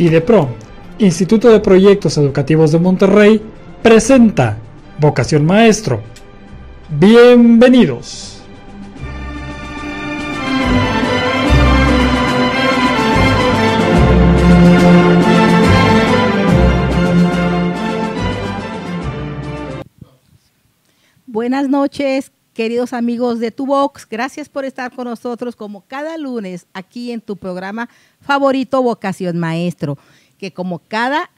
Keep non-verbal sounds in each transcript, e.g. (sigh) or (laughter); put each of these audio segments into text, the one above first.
IDEPRO, Instituto de Proyectos Educativos de Monterrey, presenta Vocación Maestro. Bienvenidos. Buenas noches, Queridos amigos de Tu Box, gracias por estar con nosotros como cada lunes aquí en tu programa favorito Vocación Maestro, que como cada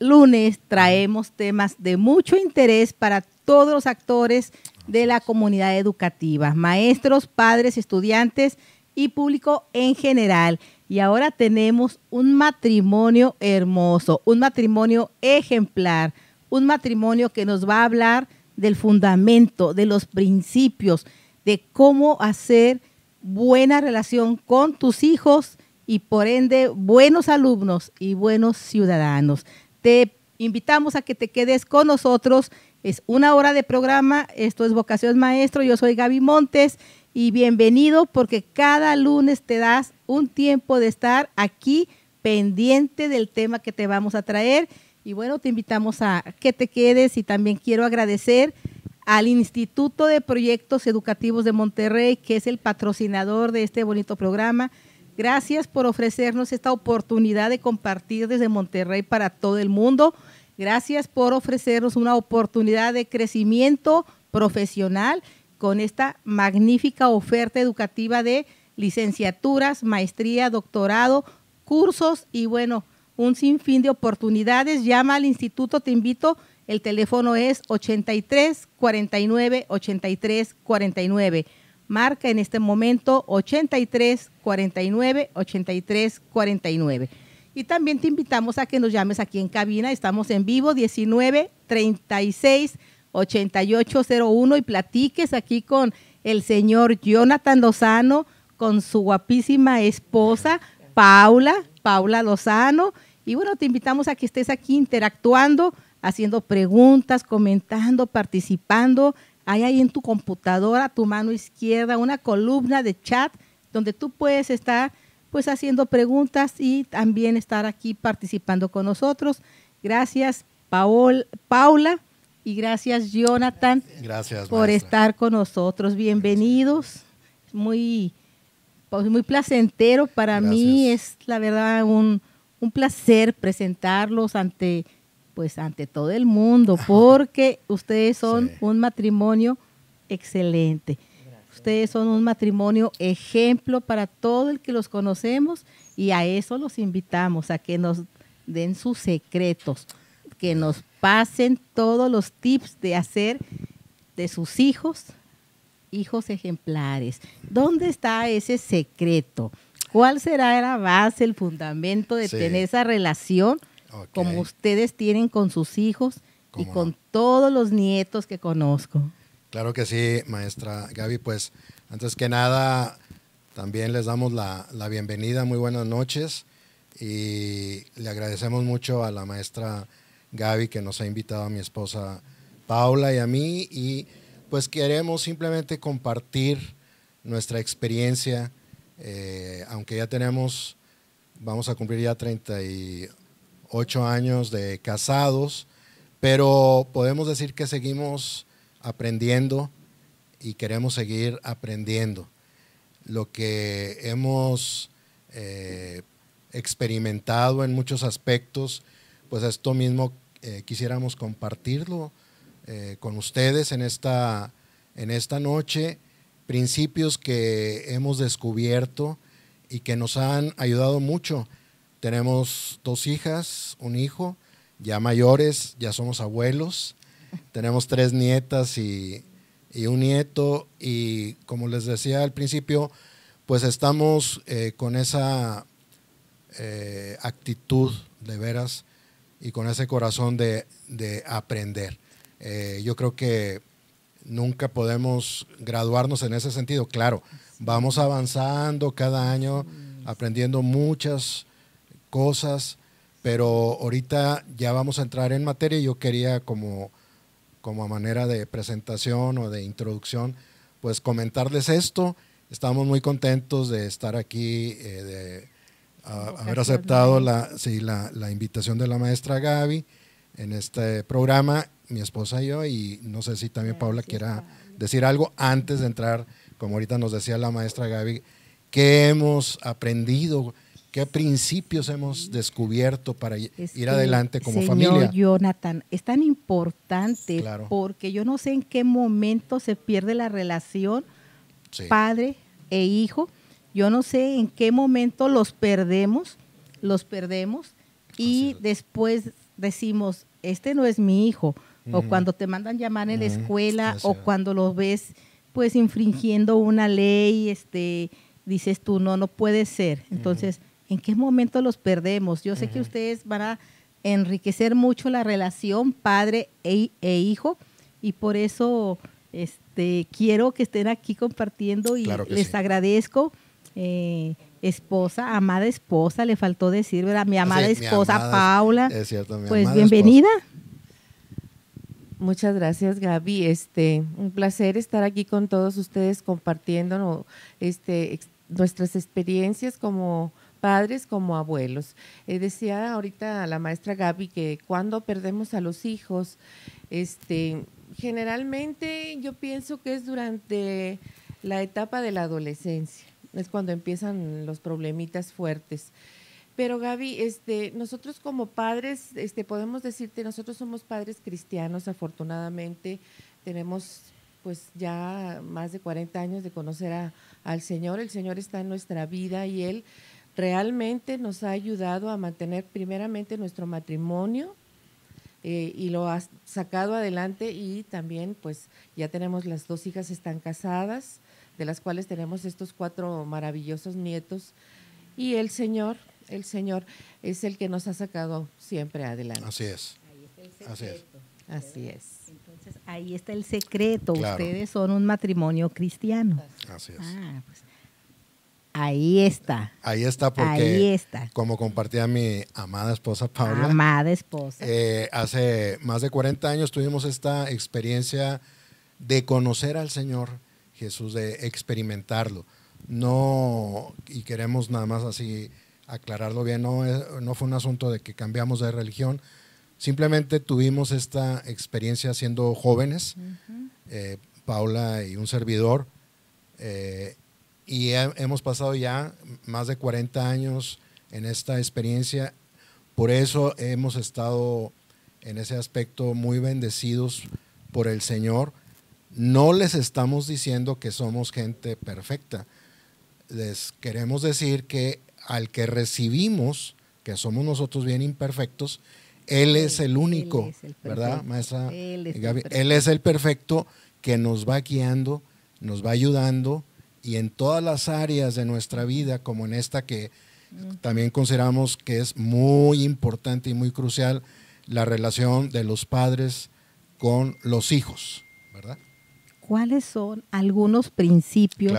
lunes traemos temas de mucho interés para todos los actores de la comunidad educativa, maestros, padres, estudiantes y público en general. Y ahora tenemos un matrimonio hermoso, un matrimonio ejemplar, un matrimonio que nos va a hablar del fundamento, de los principios, de cómo hacer buena relación con tus hijos y por ende buenos alumnos y buenos ciudadanos. Te invitamos a que te quedes con nosotros. Es una hora de programa. Esto es Vocación Maestro. Yo soy Gaby Montes y bienvenido porque cada lunes te das un tiempo de estar aquí pendiente del tema que te vamos a traer y bueno, te invitamos a que te quedes y también quiero agradecer al Instituto de Proyectos Educativos de Monterrey, que es el patrocinador de este bonito programa. Gracias por ofrecernos esta oportunidad de compartir desde Monterrey para todo el mundo. Gracias por ofrecernos una oportunidad de crecimiento profesional con esta magnífica oferta educativa de licenciaturas, maestría, doctorado, cursos y bueno, un sinfín de oportunidades. Llama al instituto, te invito. El teléfono es 83 49 83 49. Marca en este momento 83 49 83 49. Y también te invitamos a que nos llames aquí en cabina. Estamos en vivo 19 36 8801 y platiques aquí con el señor Jonathan Lozano, con su guapísima esposa Paula, Paula Lozano y bueno, te invitamos a que estés aquí interactuando, haciendo preguntas, comentando, participando. Hay ahí en tu computadora, tu mano izquierda, una columna de chat donde tú puedes estar pues haciendo preguntas y también estar aquí participando con nosotros. Gracias, Paula, y gracias, Jonathan, gracias, por estar con nosotros. Bienvenidos. Muy, pues, muy placentero para mí, es la verdad un, un placer presentarlos ante, pues, ante todo el mundo, porque ustedes son un matrimonio excelente. Ustedes son un matrimonio ejemplo para todo el que los conocemos y a eso los invitamos, a que nos den sus secretos, que nos pasen todos los tips de hacer de sus hijos hijos ejemplares. ¿Dónde está ese secreto? ¿Cuál será la base, el fundamento de tener esa relación como ustedes tienen con sus hijos y con todos los nietos que conozco? Claro que sí, maestra Gaby. Pues antes que nada, también les damos la, la bienvenida, muy buenas noches y le agradecemos mucho a la maestra Gaby que nos ha invitado a mi esposa Paula y a mí y pues queremos simplemente compartir nuestra experiencia eh, aunque ya tenemos, vamos a cumplir ya 38 años de casados, pero podemos decir que seguimos aprendiendo y queremos seguir aprendiendo. Lo que hemos eh, experimentado en muchos aspectos, pues esto mismo eh, quisiéramos compartirlo con ustedes en esta noche principios que hemos descubierto y que nos han ayudado mucho. Tenemos dos hijas, un hijo, ya mayores, ya somos abuelos, tenemos tres nietas y, un nieto y como les decía al principio, pues estamos eh, con esa eh, actitud de veras y con ese corazón de, aprender. Eh, yo creo que nunca podemos graduarnos en ese sentido. Claro, vamos avanzando cada año, aprendiendo muchas cosas, pero ahorita ya vamos a entrar en materia. Yo quería como, manera de presentación o de introducción, pues comentarles esto. Estamos muy contentos de estar aquí, eh, de ah, haber aceptado la, la invitación de la maestra Gaby en este programa, mi esposa y yo, y no sé si también Paula quiera decir algo antes de entrar, como ahorita nos decía la maestra Gaby, qué hemos aprendido, qué principios hemos descubierto para ir adelante como señor familia. Jonathan, es tan importante porque yo no sé en qué momento se pierde la relación padre e hijo, yo no sé en qué momento los perdemos, los perdemos y después decimos, este no es mi hijo, o cuando te mandan llamar en la escuela, o, cuando lo ves pues infringiendo una ley, este, dices tú, no, no puede ser. Entonces, ¿en qué momento los perdemos? Yo sé que ustedes van a enriquecer mucho la relación padre e, e, hijo y por eso este, quiero que estén aquí compartiendo y les agradezco. Eh, esposa, amada esposa, le faltó decir, ¿verdad? Mi amada esposa Paula. pues bienvenida. Muchas gracias, Gaby. Este, un placer estar aquí con todos ustedes compartiendo este, nuestras experiencias como padres, como abuelos. Eh, decía ahorita la maestra Gaby que cuando perdemos a los hijos, este, generalmente yo pienso que es durante la etapa de la adolescencia es cuando empiezan los problemitas fuertes. Pero Gaby, este, nosotros como padres, este, podemos decirte, nosotros somos padres cristianos, afortunadamente, tenemos pues ya más de 40 años de conocer a, al Señor, el Señor está en nuestra vida y Él realmente nos ha ayudado a mantener primeramente nuestro matrimonio eh, y lo ha sacado adelante y también pues ya tenemos las dos hijas están casadas de las cuales tenemos estos cuatro maravillosos nietos. Y el Señor, el Señor es el que nos ha sacado siempre adelante. Así es. Ahí está el Así es. Así es. Entonces, ahí está el secreto. Ustedes son un matrimonio cristiano. Así es. Ah, pues, ahí está. Ahí está porque, está. como compartía mi amada esposa Paula. Amada esposa. Eh, hace más de 40 años tuvimos esta experiencia de conocer al Señor Jesús, de experimentarlo. No, y queremos nada más así aclararlo bien, no, no fue un asunto de que cambiamos de religión, simplemente tuvimos esta experiencia siendo jóvenes, eh, Paula y un servidor, eh, y hemos pasado ya más de 40 años en esta experiencia, por eso hemos estado en ese aspecto muy bendecidos por el Señor no les estamos diciendo que somos gente perfecta. Les queremos decir que al que recibimos, que somos nosotros bien imperfectos, Él es el único, ¿verdad, maestra? Eh, Gaby? Él es el perfecto que nos va guiando, nos va ayudando y en todas las áreas de nuestra vida, como en esta que también consideramos que es muy importante y muy crucial, la relación de los padres con los hijos, ¿verdad? ¿cuáles son algunos principios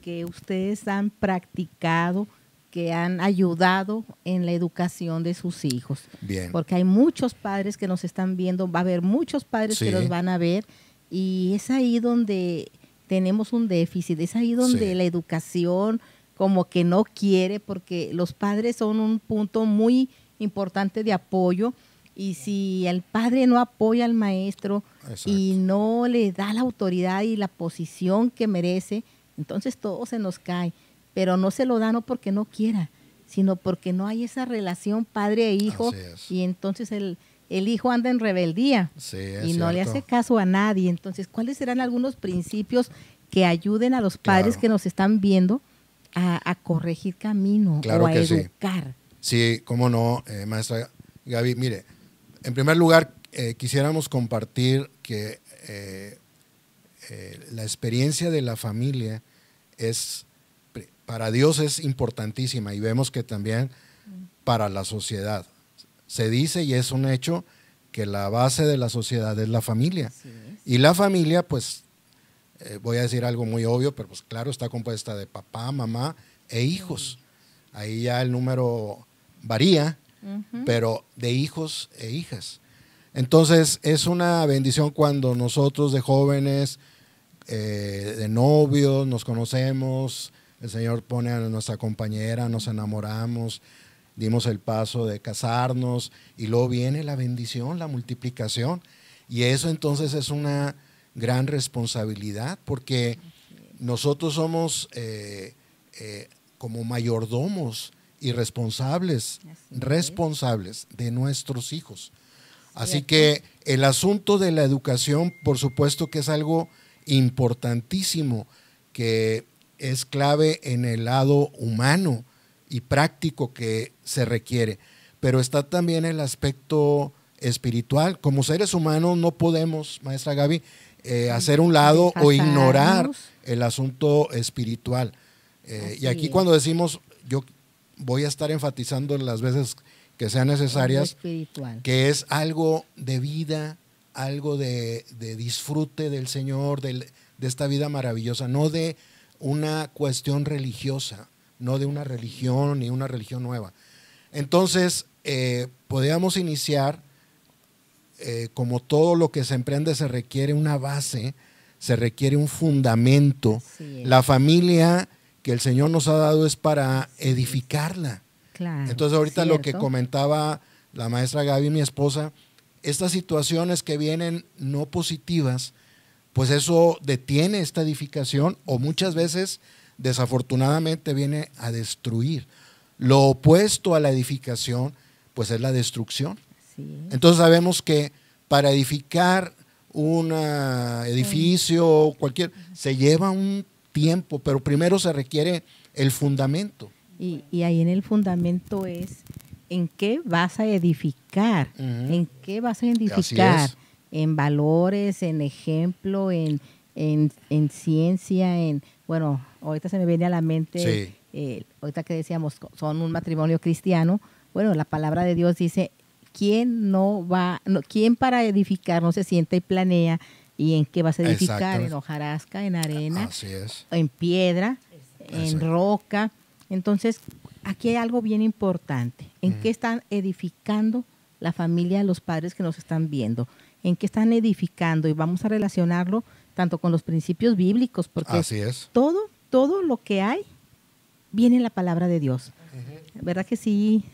que, ustedes han practicado? que han ayudado en la educación de sus hijos. Porque hay muchos padres que nos están viendo, va a haber muchos padres que los van a ver y es ahí donde tenemos un déficit, es ahí donde la educación como que no quiere porque los padres son un punto muy importante de apoyo y si el padre no apoya al maestro, y no le da la autoridad y la posición que merece, entonces todo se nos cae. Pero no se lo da no porque no quiera, sino porque no hay esa relación padre e hijo y entonces el, hijo anda en rebeldía y no le hace caso a nadie. Entonces, ¿cuáles serán algunos principios que ayuden a los padres que nos están viendo a, corregir camino o a educar? Sí. sí, cómo no, eh, maestra Gaby. Mire, en primer lugar, eh, quisiéramos compartir que eh, eh, la experiencia de la familia es, para Dios es importantísima y vemos que también para la sociedad. Se dice y es un hecho que la base de la sociedad es la familia. Y la familia, pues, voy a decir algo muy obvio, pero pues claro, está compuesta de papá, mamá e hijos. Ahí ya el número varía, pero de hijos e hijas. Entonces, es una bendición cuando nosotros de jóvenes, eh, de novios, nos conocemos, el Señor pone a nuestra compañera, nos enamoramos, dimos el paso de casarnos y luego viene la bendición, la multiplicación. Y eso entonces es una gran responsabilidad porque nosotros somos eh, eh, como mayordomos y responsables, responsables de nuestros hijos. Así que el asunto de la educación, por supuesto que es algo importantísimo, que es clave en el lado humano y práctico que se requiere, pero está también el aspecto espiritual. Como seres humanos no podemos, maestra Gaby, eh, hacer un lado o ignorar el asunto espiritual. Eh, y aquí cuando decimos, yo voy a estar enfatizando las veces que sean necesarias, que es algo de vida, algo de, disfrute del Señor, de esta vida maravillosa, no de una cuestión religiosa, no de una religión ni una religión nueva. Entonces, eh, podríamos iniciar, eh, como todo lo que se emprende se requiere una base, se requiere un fundamento. La familia que el Señor nos ha dado es para edificarla entonces ahorita lo que comentaba la maestra Gaby, mi esposa, estas situaciones que vienen no positivas, pues eso detiene esta edificación o muchas veces desafortunadamente viene a destruir. Lo opuesto a la edificación, pues es la destrucción. Entonces sabemos que para edificar un ah, edificio, o cualquier, se lleva un tiempo, pero primero se requiere el fundamento. Y, ahí en el fundamento es en qué vas a edificar, en qué vas a edificar, en valores, en ejemplo, en, en, ciencia, en, bueno, ahorita se me viene a la mente, ahorita que decíamos, son un matrimonio cristiano, bueno, la palabra de Dios dice, ¿quién no va, quién para edificar no se sienta y planea? ¿Y en qué vas a edificar? ¿En hojarasca, en arena? Así ¿En piedra? ¿En roca? Entonces, aquí hay algo bien importante. ¿En qué están edificando la familia, los padres que nos están viendo? ¿En qué están edificando? Y vamos a relacionarlo tanto con los principios bíblicos, porque todo, todo lo que hay viene en la palabra de Dios. ¿Verdad que sí,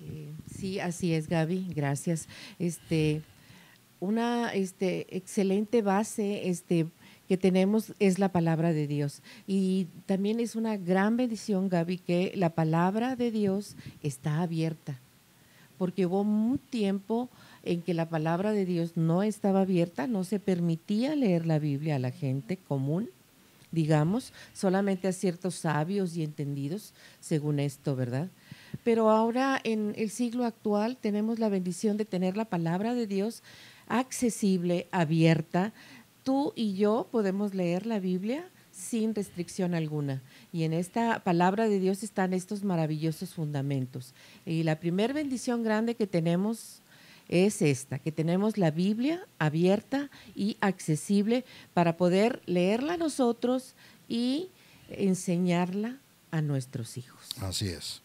eh, Sí, así es, Gaby. Gracias. Este, una este, excelente base este, que tenemos es la palabra de Dios. Y también es una gran bendición, Gaby, que la palabra de Dios está abierta, porque hubo un tiempo en que la palabra de Dios no estaba abierta, no se permitía leer la Biblia a la gente común digamos, solamente a ciertos sabios y entendidos, según esto, ¿verdad? Pero ahora en el siglo actual tenemos la bendición de tener la palabra de Dios accesible, abierta, tú y yo podemos leer la Biblia sin restricción alguna. Y en esta palabra de Dios están estos maravillosos fundamentos. Y la primera bendición grande que tenemos es esta, que tenemos la Biblia abierta y accesible para poder leerla nosotros y enseñarla a nuestros hijos. Así es.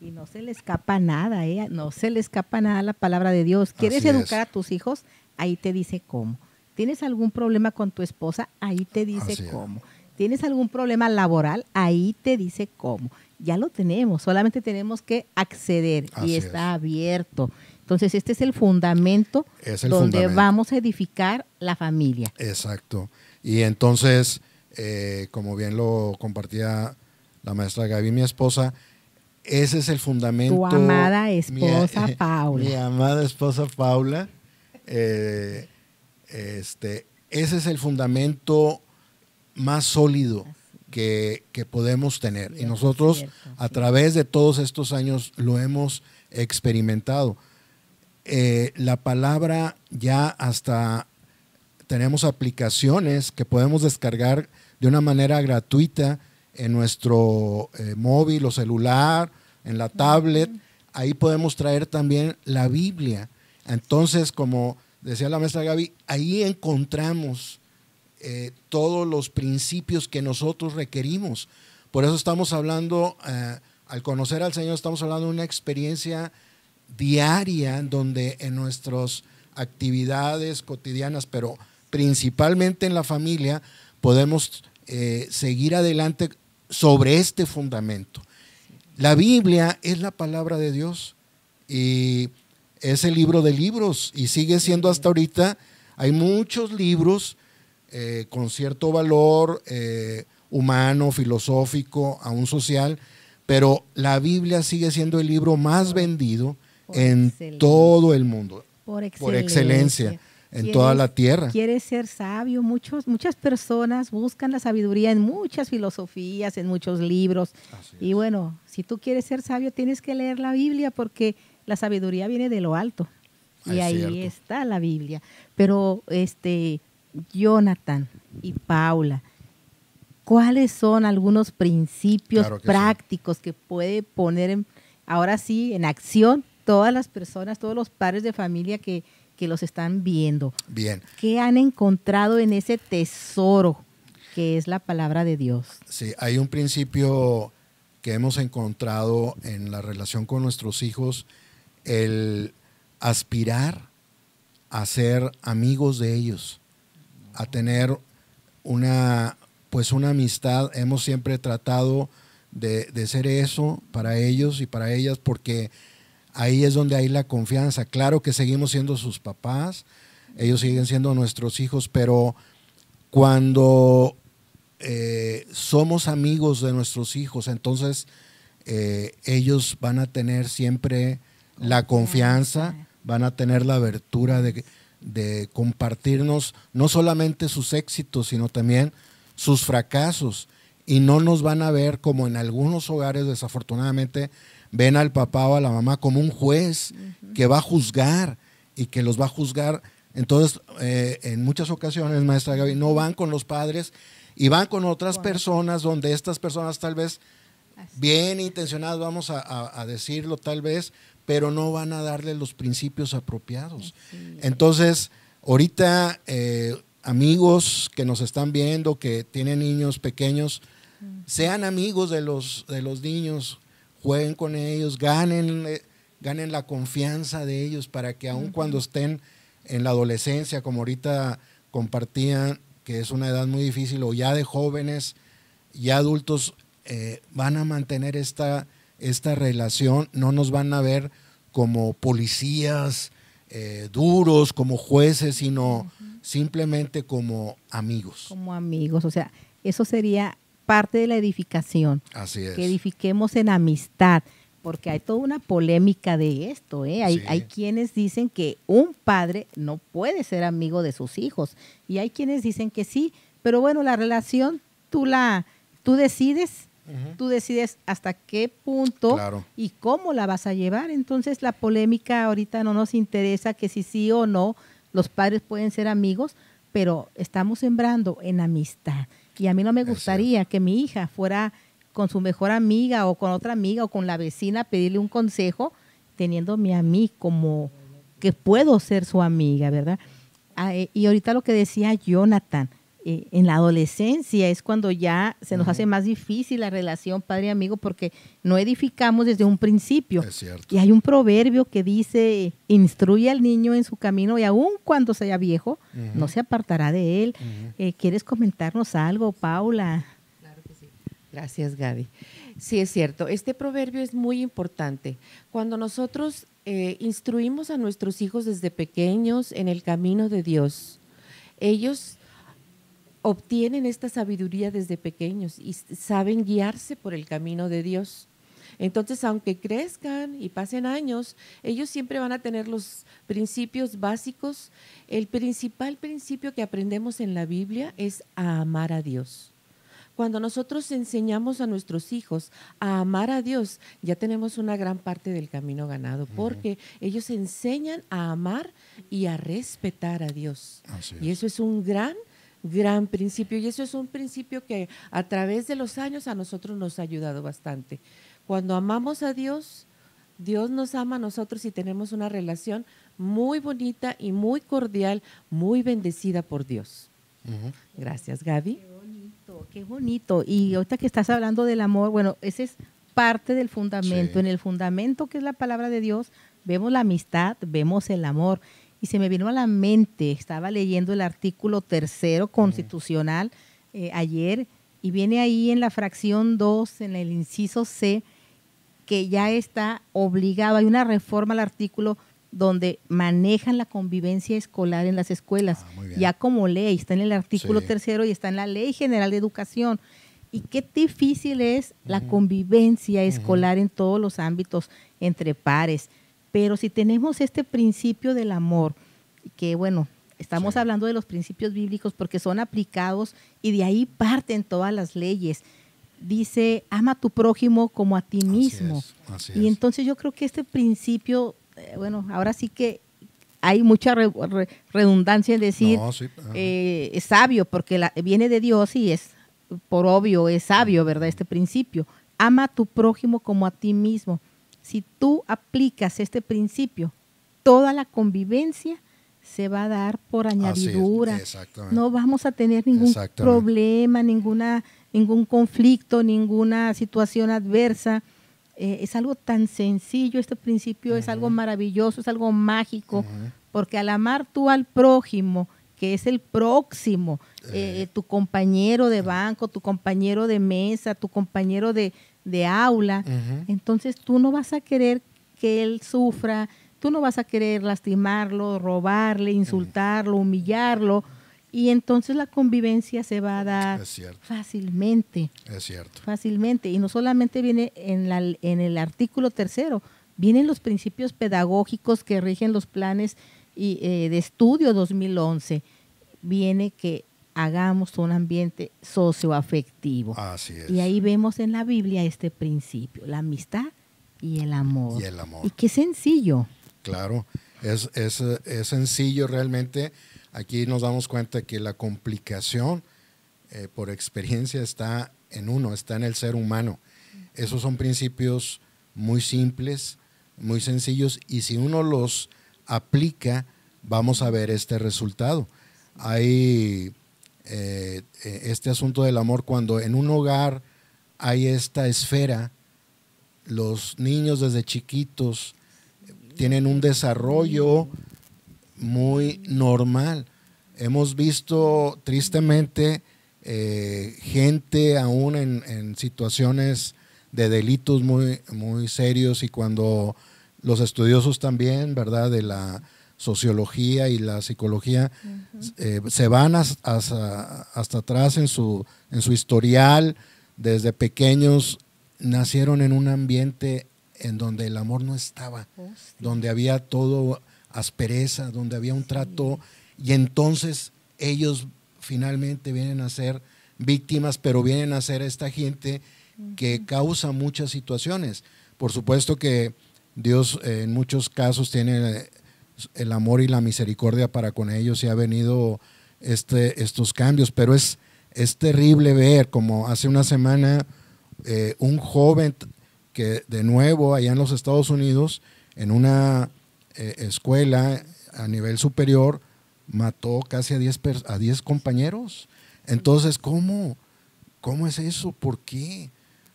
Y no se le escapa nada, ¿eh? no se le escapa nada la palabra de Dios. ¿Quieres educar a tus hijos? Ahí te dice cómo. ¿Tienes algún problema con tu esposa? Ahí te dice cómo. ¿Tienes algún problema laboral? Ahí te dice cómo. Ya lo tenemos, solamente tenemos que acceder y está abierto. Entonces, este es el fundamento donde vamos a edificar la familia. Exacto. Y entonces, eh, como bien lo compartía la maestra Gaby, mi esposa, ese es el fundamento. Tu amada esposa (laughs) Paula. Mi amada esposa Paula. Eh, este, ese es el fundamento más sólido que, podemos tener. Y nosotros a través de todos estos años lo hemos experimentado. Eh, la palabra ya hasta tenemos aplicaciones que podemos descargar de una manera gratuita en nuestro eh, móvil o celular, en la tablet. Ahí podemos traer también la Biblia. Entonces, como decía la maestra Gaby, ahí encontramos eh, todos los principios que nosotros requerimos. Por eso estamos hablando, eh, al conocer al Señor, estamos hablando de una experiencia diaria donde en nuestras actividades cotidianas, pero principalmente en la familia, podemos eh, seguir adelante sobre este fundamento. La Biblia es la palabra de Dios y es el libro de libros y sigue siendo hasta ahorita. Hay muchos libros eh, con cierto valor eh, humano, filosófico, aún social, pero la Biblia sigue siendo el libro más vendido en todo el mundo, por excelencia, en toda la tierra. Quieres ser sabio, Muchos, muchas personas buscan la sabiduría en muchas filosofías, en muchos libros. Y bueno, si tú quieres ser sabio, tienes que leer la Biblia porque la sabiduría viene de lo alto. y ahí está la Biblia. Pero este Jonathan y Paula, ¿cuáles son algunos principios prácticos que puede poner ahora sí en acción todas las personas, todos los padres de familia que, que los están viendo? Bien. ¿Qué han encontrado en ese tesoro que es la palabra de Dios? Sí, hay un principio que hemos encontrado en la relación con nuestros hijos el aspirar a ser amigos de ellos, a tener una, pues una amistad. Hemos siempre tratado de, ser eso para ellos y para ellas porque ahí es donde hay la confianza. Claro que seguimos siendo sus papás, ellos siguen siendo nuestros hijos, pero cuando eh, somos amigos de nuestros hijos, entonces eh, ellos van a tener siempre la confianza, van a tener la abertura de, compartirnos no solamente sus éxitos, sino también sus fracasos. Y no nos van a ver como en algunos hogares, desafortunadamente, ven al papá o a la mamá como un juez que va a juzgar y que los va a juzgar. Entonces, eh, en muchas ocasiones, maestra Gaby, no van con los padres y van con otras personas donde estas personas tal vez bien intencionadas, vamos a decirlo tal vez, pero no van a darle los principios apropiados. Entonces, ahorita, eh, amigos que nos están viendo, que tienen niños pequeños, sean amigos de los, de los niños, jueguen con ellos, ganen, eh, ganen la confianza de ellos para que aun cuando estén en la adolescencia, como ahorita compartían, que es una edad muy difícil, o ya de jóvenes, ya adultos, eh, van a mantener esta esta relación, no nos van a ver como policías eh, duros, como jueces, sino simplemente como amigos. Como amigos, o sea, eso sería parte de la edificación. Así es. Que edifiquemos en amistad, porque hay toda una polémica de esto. ¿eh? Hay, hay quienes dicen que un padre no puede ser amigo de sus hijos y hay quienes dicen que sí, pero bueno, la relación tú la, tú decides tú decides hasta qué punto y cómo la vas a llevar. Entonces la polémica ahorita no nos interesa que si sí o no, los padres pueden ser amigos, pero estamos sembrando en amistad. Y a mí no me gustaría que mi hija fuera con su mejor amiga o con otra amiga o con la vecina a pedirle un consejo, teniendo a mí como que puedo ser su amiga, ¿verdad? Ah, eh, y ahorita lo que decía Jonathan, eh, en la adolescencia es cuando ya se nos hace más difícil la relación padre-amigo porque no edificamos desde un principio. Es cierto. Y hay un proverbio que dice, instruye al niño en su camino y aun cuando sea viejo, no se apartará de él. Eh, ¿Quieres comentarnos algo, Paula? Claro que sí. Gracias, Gaby. Sí, es cierto. Este proverbio es muy importante. Cuando nosotros eh, instruimos a nuestros hijos desde pequeños en el camino de Dios, ellos obtienen esta sabiduría desde pequeños y saben guiarse por el camino de Dios. Entonces, aunque crezcan y pasen años, ellos siempre van a tener los principios básicos. El principal principio que aprendemos en la Biblia es a amar a Dios. Cuando nosotros enseñamos a nuestros hijos a amar a Dios, ya tenemos una gran parte del camino ganado, porque ellos enseñan a amar y a respetar a Dios. y eso es un gran gran principio. Y eso es un principio que a través de los años a nosotros nos ha ayudado bastante. Cuando amamos a Dios, Dios nos ama a nosotros y tenemos una relación muy bonita y muy cordial, muy bendecida por Dios. Gracias, Gaby. Qué bonito, qué bonito. Y ahorita que estás hablando del amor, bueno, ese es parte del fundamento. En el fundamento que es la palabra de Dios, vemos la amistad, vemos el amor y se me vino a la mente, estaba leyendo el artículo tercero constitucional eh, ayer y viene ahí en la fracción 2, en el inciso C, que ya está obligado, hay una reforma al artículo donde manejan la convivencia escolar en las escuelas, ah, ya como ley, está en el artículo tercero y está en la Ley General de Educación. Y qué difícil es la convivencia escolar en todos los ámbitos, entre pares, pero si tenemos este principio del amor, que bueno, estamos hablando de los principios bíblicos porque son aplicados y de ahí parten todas las leyes. Dice, ama a tu prójimo como a ti mismo. y entonces yo creo que este principio, eh, bueno, ahora sí que hay mucha redundancia en decir eh, es sabio, porque viene de Dios y es por obvio, es sabio, ¿verdad? Este principio. Ama a tu prójimo como a ti mismo si tú aplicas este principio, toda la convivencia se va a dar por añadidura. no vamos a tener ningún problema, ninguna, ningún conflicto, ninguna situación adversa. Eh, es algo tan sencillo, este principio es algo maravilloso, es algo mágico, porque al amar tú al prójimo, que es el próximo, eh. Eh, tu compañero de banco, tu compañero de mesa, tu compañero de, de aula. Entonces tú no vas a querer que él sufra, tú no vas a querer lastimarlo, robarle, insultarlo, humillarlo. Y entonces la convivencia se va a dar fácilmente. Es cierto. Fácilmente. Y no solamente viene en, en el artículo tercero, vienen los principios pedagógicos que rigen los planes eh, de estudio 2011. Viene que hagamos un ambiente socioafectivo. Así es. Y ahí vemos en la Biblia este principio, la amistad y el amor. Y el amor. Y qué sencillo. Claro, es, sencillo realmente. Aquí nos damos cuenta que la complicación eh, por experiencia está en uno, está en el ser humano. Esos son principios muy simples, muy sencillos y si uno los aplica, vamos a ver este resultado. Hay este asunto del amor cuando en un hogar hay esta esfera, los niños desde chiquitos tienen un desarrollo muy normal. Hemos visto tristemente eh, gente aún en, en, situaciones de delitos muy, muy serios y cuando los estudiosos también, ¿verdad? De la, sociología y la psicología eh, se van hasta, atrás en su, en su historial, desde pequeños nacieron en un ambiente en donde el amor no estaba, donde había todo aspereza, donde había un trato y entonces ellos finalmente vienen a ser víctimas, pero vienen a ser esta gente que causa muchas situaciones. Por supuesto que Dios eh, en muchos casos tiene el amor y la misericordia para con ellos y ha venido este, estos cambios. Pero es, es terrible ver como hace una semana eh, un joven que de nuevo allá en los Estados Unidos, en una eh, escuela a nivel superior, mató casi a 10, a compañeros. Entonces, ¿cómo? ¿Cómo es eso? ¿Por qué?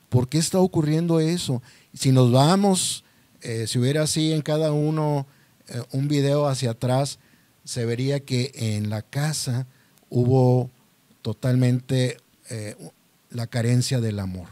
¿Por qué está ocurriendo eso? Si nos vamos, eh, si hubiera así en cada uno eh, un video hacia atrás, se vería que en la casa hubo totalmente eh, la carencia del amor.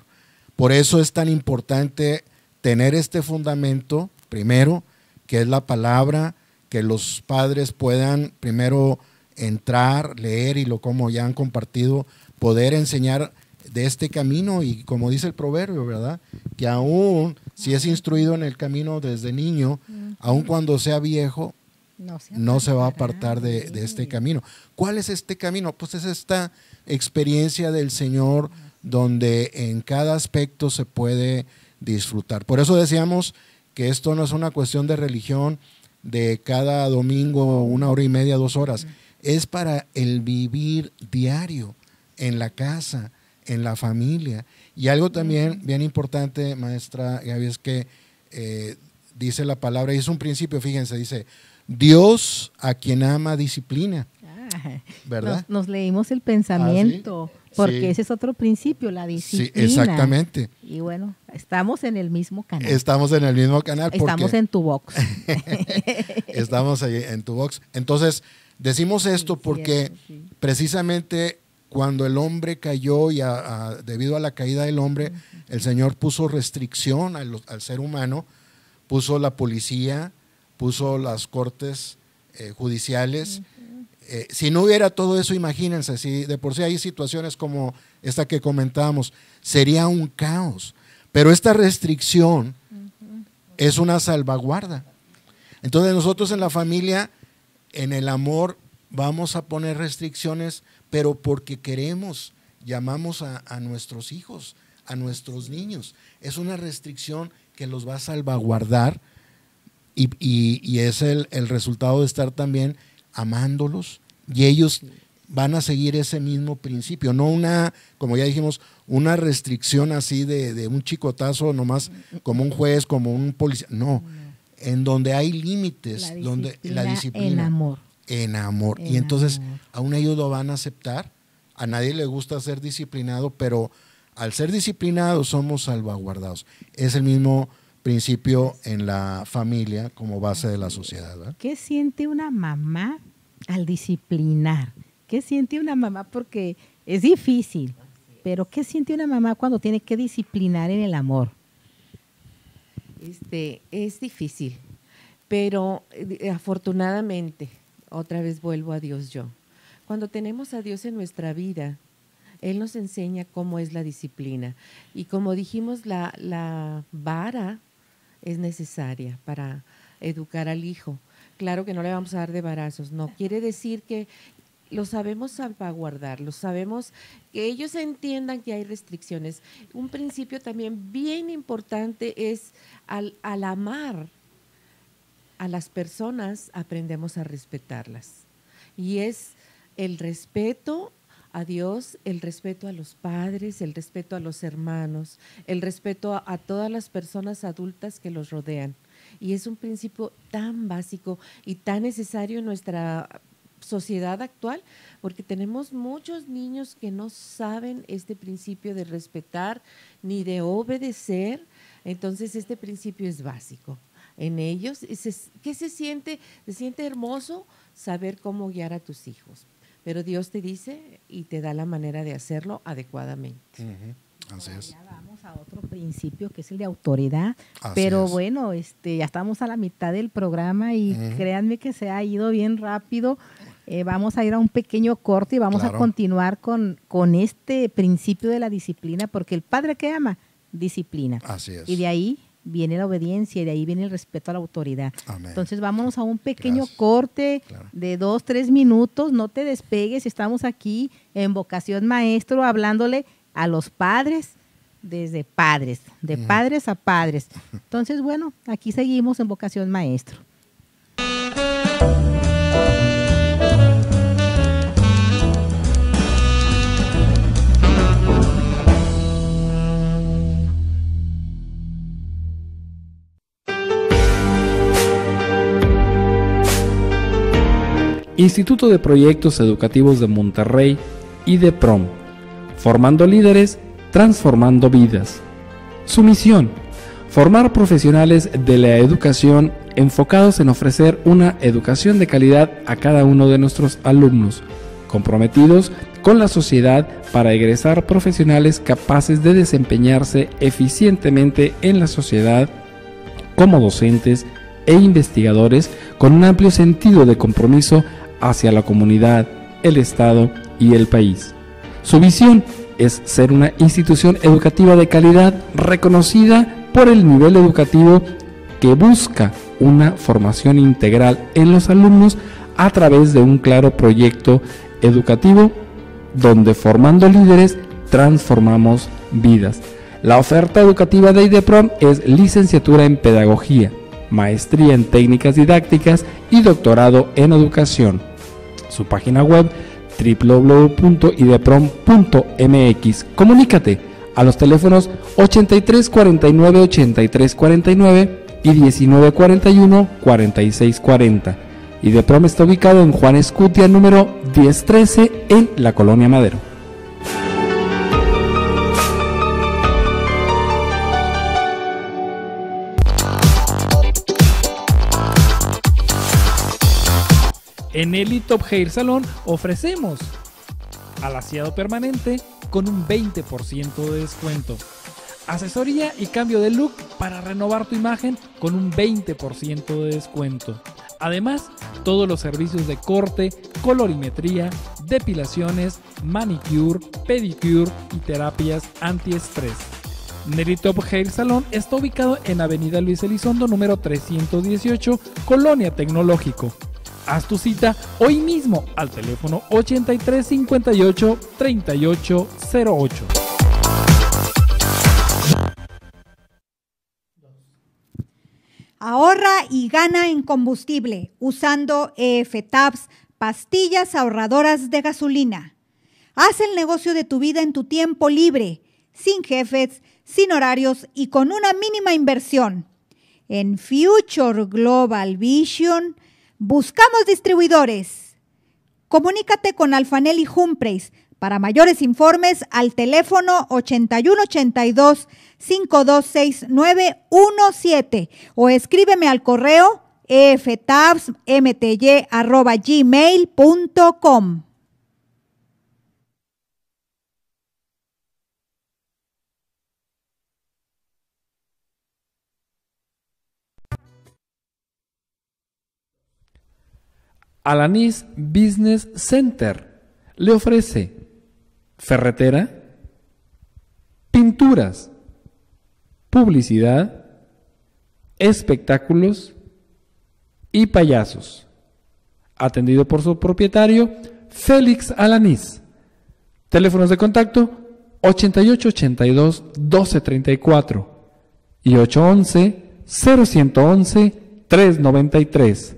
Por eso es tan importante tener este fundamento, primero, que es la palabra, que los padres puedan primero entrar, leer y lo como ya han compartido, poder enseñar de este camino y como dice el proverbio, ¿verdad? Que aún si es instruido en el camino desde niño, aún cuando sea viejo, no se, va a apartar de, de, este camino. ¿Cuál es este camino? Pues es esta experiencia del Señor donde en cada aspecto se puede disfrutar. Por eso decíamos que esto no es una cuestión de religión de cada domingo una hora y media, dos horas. Es para el vivir diario en la casa, en la familia. Y algo también bien importante, maestra Gaby, es que eh, dice la palabra, y es un principio, fíjense, dice, Dios a quien ama disciplina. Ah, ¿Verdad? Nos, leímos el pensamiento, ah, porque ese es otro principio, la disciplina. Sí, exactamente. Y bueno, estamos en el mismo canal. Estamos en el mismo canal. estamos en tu box. (laughs) estamos ahí en tu box. Entonces, decimos esto porque precisamente cuando el hombre cayó y debido a la caída del hombre, el Señor puso restricción al, ser humano, puso la policía, puso las cortes eh, judiciales. Eh, si no hubiera todo eso, imagínense, si de por sí hay situaciones como esta que comentábamos, sería un caos. Pero esta restricción es una salvaguarda. Entonces nosotros en la familia, en el amor, vamos a poner restricciones pero porque queremos, llamamos a, nuestros hijos, a nuestros niños. Es una restricción que los va a salvaguardar y, es el, resultado de estar también amándolos y ellos van a seguir ese mismo principio, no una, como ya dijimos, una restricción así de, un chicotazo nomás como un juez, como un policía, no, en donde hay límites, donde la disciplina. El amor en amor. y entonces a aún ellos lo van a aceptar. A nadie le gusta ser disciplinado, pero al ser disciplinado somos salvaguardados. Es el mismo principio en la familia como base de la sociedad. ¿Qué siente una mamá al disciplinar? ¿Qué siente una mamá? Porque es difícil, pero ¿qué siente una mamá cuando tiene que disciplinar en el amor? Este, es difícil, pero eh, afortunadamente otra vez vuelvo a Dios yo. Cuando tenemos a Dios en nuestra vida, Él nos enseña cómo es la disciplina. Y como dijimos, la, vara es necesaria para educar al hijo. Claro que no le vamos a dar de varazos, no. Quiere decir que lo sabemos salvaguardar, lo sabemos que ellos entiendan que hay restricciones. Un principio también bien importante es al, al amar a las personas aprendemos a respetarlas. Y es el respeto a Dios, el respeto a los padres, el respeto a los hermanos, el respeto a, todas las personas adultas que los rodean. Y es un principio tan básico y tan necesario en nuestra sociedad actual, porque tenemos muchos niños que no saben este principio de respetar ni de obedecer. Entonces este principio es básico en ellos. ¿Qué se siente? Se siente hermoso saber cómo guiar a tus hijos. Pero Dios te dice y te da la manera de hacerlo adecuadamente. Ya vamos a otro principio que es el de autoridad. pero bueno, este, ya estamos a la mitad del programa y créanme que se ha ido bien rápido. Eh, vamos a ir a un pequeño corte y vamos a continuar con, con este principio de la disciplina, porque el padre que ama, disciplina. Así es. Y de ahí viene la obediencia y de ahí viene el respeto a la autoridad. Entonces vámonos a un pequeño corte de dos, tres minutos, no te despegues, estamos aquí en Vocación Maestro hablándole a los padres desde padres, de mm. padres a padres. Entonces, bueno, aquí seguimos en Vocación Maestro. Instituto de Proyectos Educativos de Monterrey y de PROM, formando líderes, transformando vidas. Su misión, formar profesionales de la educación enfocados en ofrecer una educación de calidad a cada uno de nuestros alumnos, comprometidos con la sociedad para egresar profesionales capaces de desempeñarse eficientemente en la sociedad como docentes e investigadores con un amplio sentido de compromiso hacia la comunidad, el Estado y el país. Su visión es ser una institución educativa de calidad reconocida por el nivel educativo que busca una formación integral en los alumnos a través de un claro proyecto educativo donde formando líderes transformamos vidas. La oferta educativa de IDEPROM es licenciatura en pedagogía, maestría en técnicas didácticas y doctorado en educación su página web www.ideprom.mx. Comunícate a los teléfonos 83 49 83 49 y 19 41 1941 4640. Ideprom está ubicado en Juan Escutia número 1013 en la colonia Madero. En el top Hair Salón ofrecemos al permanente con un 20% de descuento. Asesoría y cambio de look para renovar tu imagen con un 20% de descuento. Además, todos los servicios de corte, colorimetría, depilaciones, manicure, pedicure y terapias antiestrés. Top Hair Salón está ubicado en Avenida Luis Elizondo número 318, Colonia Tecnológico. Haz tu cita hoy mismo al teléfono 8358 3808. Ahorra y gana en combustible usando EFTAPS, pastillas ahorradoras de gasolina. Haz el negocio de tu vida en tu tiempo libre, sin jefes, sin horarios y con una mínima inversión. En Future Global Vision Buscamos distribuidores. Comunícate con Alfanel y Para mayores informes, al teléfono 8182-526917 o escríbeme al correo eftabsmty.gmail.com. Alanis Business Center le ofrece ferretera, pinturas, publicidad, espectáculos y payasos. Atendido por su propietario, Félix Alanis. Teléfonos de contacto 8882 1234 y 811 0111 393.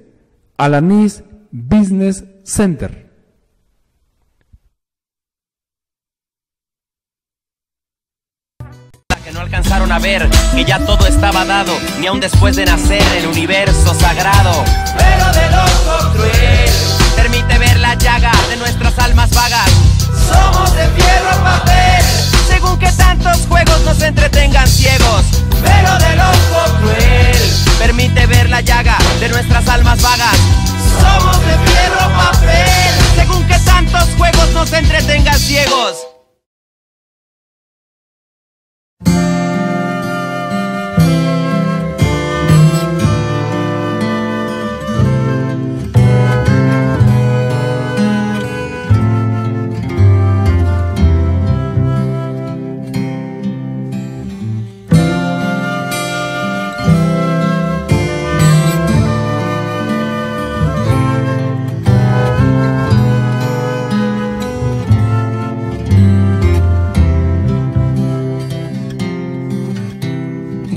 Alanís Business Center. que no alcanzaron a ver que ya todo estaba dado, ni aún después de nacer el universo sagrado. Pero de loco cruel, permite ver la llaga de nuestras almas vagas. Somos de fierro papel, según que tantos juegos nos entretengan ciegos. Pero de loco cruel permite ver la llaga de nuestras almas vagas. Somos de fierro papel, según que tantos juegos nos entretengan ciegos.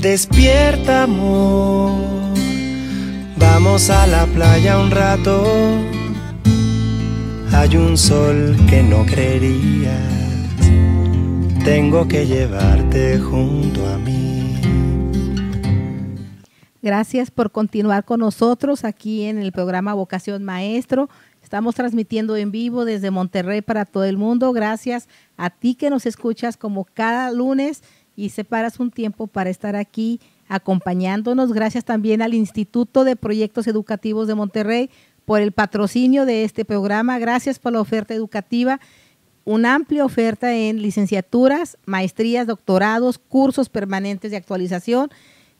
Despierta amor, vamos a la playa un rato. Hay un sol que no creerías, tengo que llevarte junto a mí. Gracias por continuar con nosotros aquí en el programa Vocación Maestro. Estamos transmitiendo en vivo desde Monterrey para todo el mundo. Gracias a ti que nos escuchas como cada lunes y separas un tiempo para estar aquí acompañándonos. Gracias también al Instituto de Proyectos Educativos de Monterrey por el patrocinio de este programa. Gracias por la oferta educativa. Una amplia oferta en licenciaturas, maestrías, doctorados, cursos permanentes de actualización.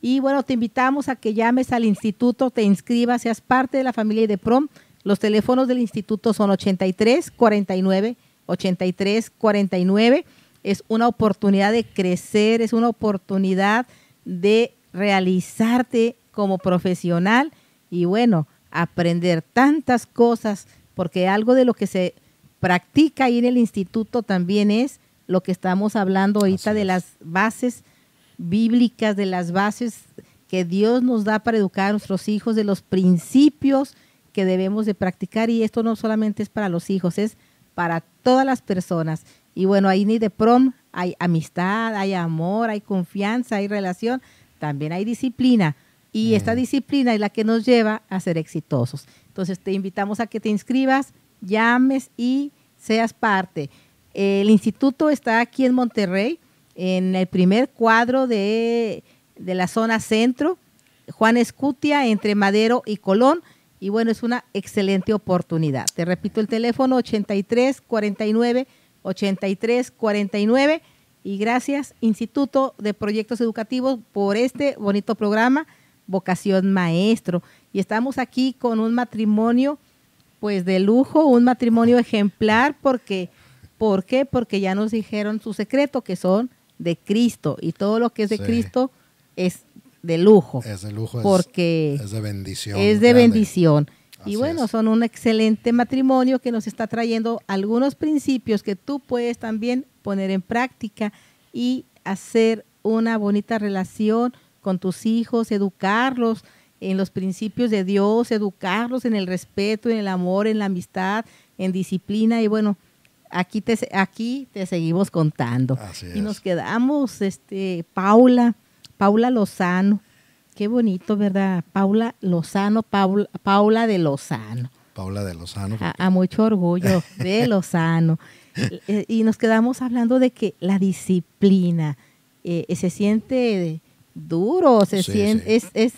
Y bueno, te invitamos a que llames al instituto, te inscribas, seas parte de la familia de PROM. Los teléfonos del instituto son 83 49 83 49 es una oportunidad de crecer, es una oportunidad de realizarte como profesional y bueno, aprender tantas cosas, porque algo de lo que se practica ahí en el instituto también es lo que estamos hablando ahorita de las bases bíblicas, de las bases que Dios nos da para educar a nuestros hijos, de los principios que debemos de practicar y esto no solamente es para los hijos, es para todas las personas. Y bueno, ahí ni de prom hay amistad, hay amor, hay confianza, hay relación, también hay disciplina. Y mm. esta disciplina es la que nos lleva a ser exitosos. Entonces te invitamos a que te inscribas, llames y seas parte. El instituto está aquí en Monterrey, en el primer cuadro de, la zona centro, Juan Escutia, entre Madero y Colón. Y bueno, es una excelente oportunidad. Te repito el teléfono 83 49 8349 y gracias Instituto de Proyectos Educativos por este bonito programa Vocación Maestro. Y estamos aquí con un matrimonio pues de lujo, un matrimonio ejemplar porque ¿por qué? Porque ya nos dijeron su secreto que son de Cristo y todo lo que es de Cristo es de lujo. Es de lujo, porque es, de bendición. Es de bendición y bueno, son un excelente matrimonio que nos está trayendo algunos principios que tú puedes también poner en práctica y hacer una bonita relación con tus hijos, educarlos en los principios de Dios, educarlos en el respeto, en el amor, en la amistad, en disciplina y bueno, aquí te aquí te seguimos contando. y nos quedamos este Paula, Paula Lozano, qué bonito, ¿verdad? Paula Lozano, Paula, de Lozano. Paula de Lozano. A, mucho orgullo, (laughs) de Lozano. y, nos quedamos hablando de que la disciplina eh, eh, se siente duro, se siente, Es, es,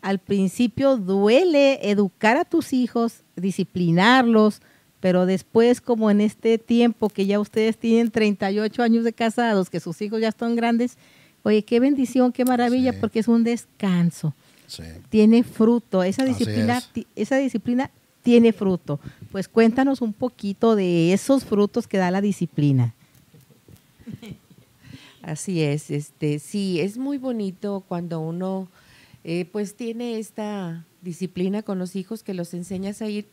al principio duele educar a tus hijos, disciplinarlos, pero después como en este tiempo que ya ustedes tienen 38 años de casados, que sus hijos ya están grandes, Oye, qué bendición, qué maravilla, porque es un descanso. Tiene fruto. Esa disciplina, esa disciplina tiene fruto. Pues cuéntanos un poquito de esos frutos que da la disciplina. (laughs) Así es, este, sí, es muy bonito cuando uno eh, pues tiene esta disciplina con los hijos que los enseñas a ir,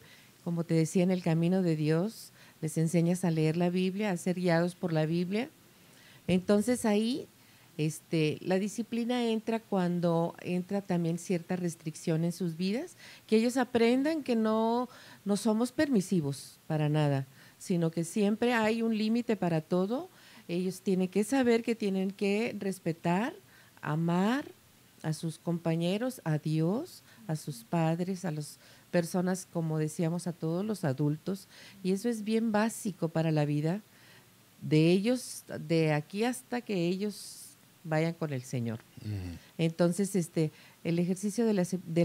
como te decía, en el camino de Dios, les enseñas a leer la Biblia, a ser guiados por la Biblia. Entonces ahí este, la disciplina entra cuando entra también cierta restricción en sus vidas, que ellos aprendan que no, no somos permisivos para nada, sino que siempre hay un límite para todo. Ellos tienen que saber que tienen que respetar, amar a sus compañeros, a Dios, a sus padres, a las personas, como decíamos, a todos los adultos. Y eso es bien básico para la vida de ellos, de aquí hasta que ellos vayan con el Señor. Mm. Entonces, este, el ejercicio de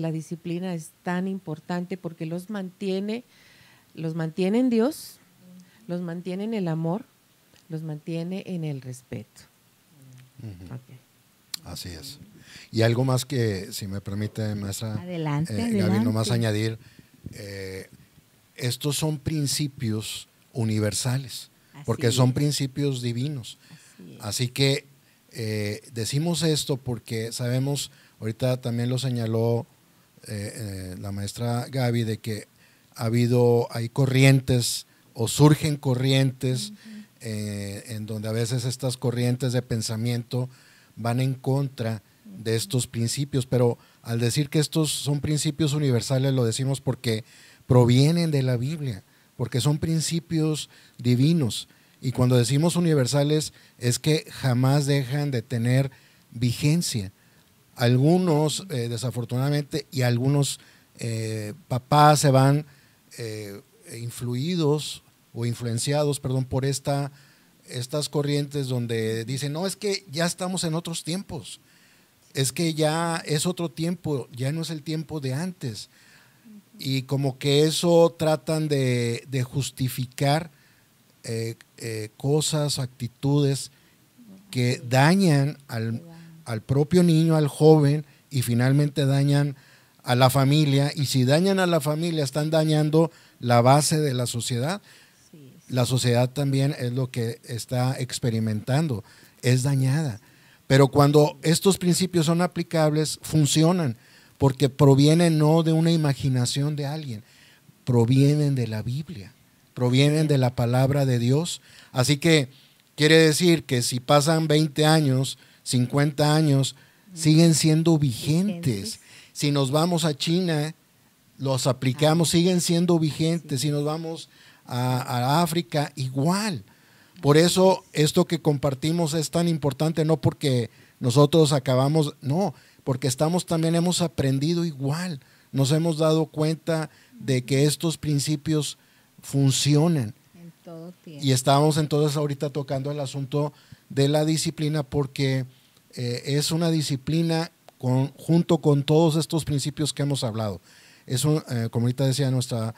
la, disciplina es tan importante porque los mantiene, los mantiene en Dios, los mantiene en el amor, los mantiene en el respeto. Así es. Y algo más que, si me permite, maestra, adelante, eh, Gaby, nomás añadir, eh, estos son principios universales, porque son principios divinos. Así que eh, decimos esto porque sabemos, ahorita también lo señaló eh, eh, la maestra Gaby, de que ha habido, hay corrientes o surgen corrientes en donde a veces estas corrientes de pensamiento van en contra de estos principios, pero al decir que estos son principios universales lo decimos porque provienen de la Biblia, porque son principios divinos y cuando decimos universales es que jamás dejan de tener vigencia. Algunos, eh, desafortunadamente, y algunos eh, papás se van eh, influidos o influenciados, perdón, por esta, estas corrientes donde dicen, no, es que ya estamos en otros tiempos, es que ya es otro tiempo, ya no es el tiempo de antes. Y como que eso tratan de, de justificar eh, eh, cosas, actitudes que dañan al, propio niño, al joven, y finalmente dañan a la familia. Y si dañan a la familia, están dañando la base de la sociedad. La sociedad también es lo que está experimentando, es dañada. Pero cuando estos principios son aplicables, funcionan, porque provienen no de una imaginación de alguien, provienen de la Biblia provienen de la palabra de Dios. Así que quiere decir que si pasan 20 años, 50 años, mm. siguen siendo vigentes. Si nos vamos a China, los aplicamos, ah. siguen siendo vigentes. Si nos vamos a, África, igual. Por eso esto que compartimos es tan importante, no porque nosotros acabamos, no, porque estamos también hemos aprendido igual, nos hemos dado cuenta de que estos principios funcionen. Y estábamos entonces ahorita tocando el asunto de la disciplina porque eh, es una disciplina con, junto con todos estos principios que hemos hablado. Es eh, como ahorita decía nuestra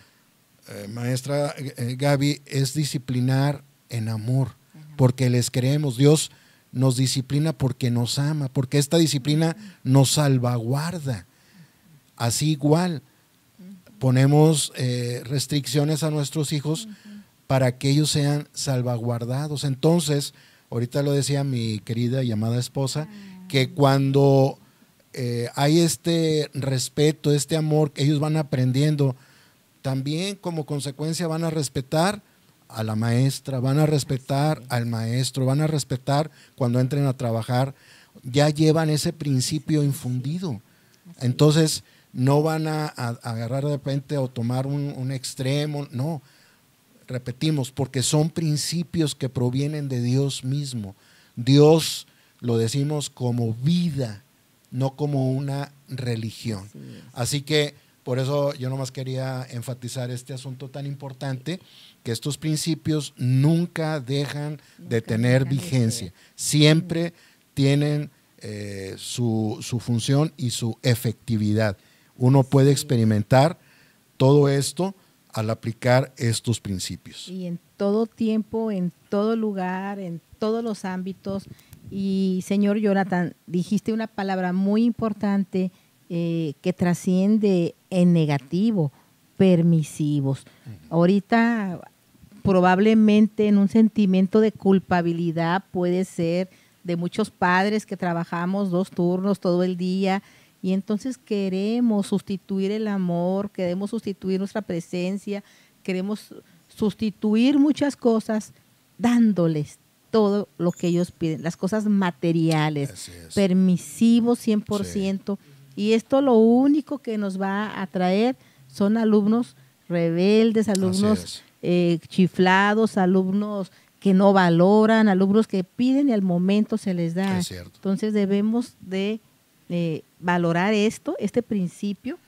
eh, maestra Gaby, es disciplinar en amor, porque les creemos. Dios nos disciplina porque nos ama, porque esta disciplina nos salvaguarda. Así igual, ponemos eh, restricciones a nuestros hijos para que ellos sean salvaguardados. Entonces, ahorita lo decía mi querida y esposa, ah. que cuando eh, hay este respeto, este amor, que ellos van aprendiendo, también como consecuencia van a respetar a la maestra, van a respetar al maestro, van a respetar cuando entren a trabajar, ya llevan ese principio infundido. Entonces, no van a, agarrar de repente o tomar un, extremo, no, repetimos, porque son principios que provienen de Dios mismo. Dios lo decimos como vida, no como una religión. Así que por eso yo nomás quería enfatizar este asunto tan importante, que estos principios nunca dejan de tener vigencia, siempre tienen eh, su, su función y su efectividad uno puede experimentar todo esto al aplicar estos principios. Y en todo tiempo, en todo lugar, en todos los ámbitos. Y señor Jonathan, dijiste una palabra muy importante eh, que trasciende en negativo, permisivos. Ahorita probablemente en un sentimiento de culpabilidad puede ser de muchos padres que trabajamos dos turnos todo el día, y entonces queremos sustituir el amor, queremos sustituir nuestra presencia, queremos sustituir muchas cosas dándoles todo lo que ellos piden, las cosas materiales, permisivos 100%. Y esto lo único que nos va a traer son alumnos rebeldes, alumnos eh, chiflados, alumnos que no valoran, alumnos que piden y al momento se les da. Entonces debemos de valorar esto, este principio,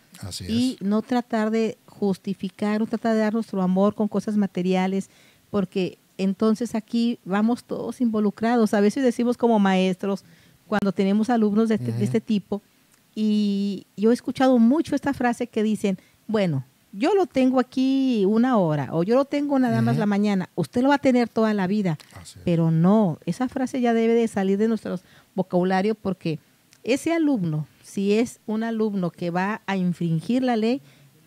y no tratar de justificar, no tratar de dar nuestro amor con cosas materiales, porque entonces aquí vamos todos involucrados. A veces decimos como maestros, cuando tenemos alumnos de este, este tipo, y yo he escuchado mucho esta frase que dicen, bueno, yo lo tengo aquí una hora o yo lo tengo nada más la mañana, usted lo va a tener toda la vida. Pero no, esa frase ya debe de salir de nuestro vocabulario porque ese alumno, si es un alumno que va a infringir la ley,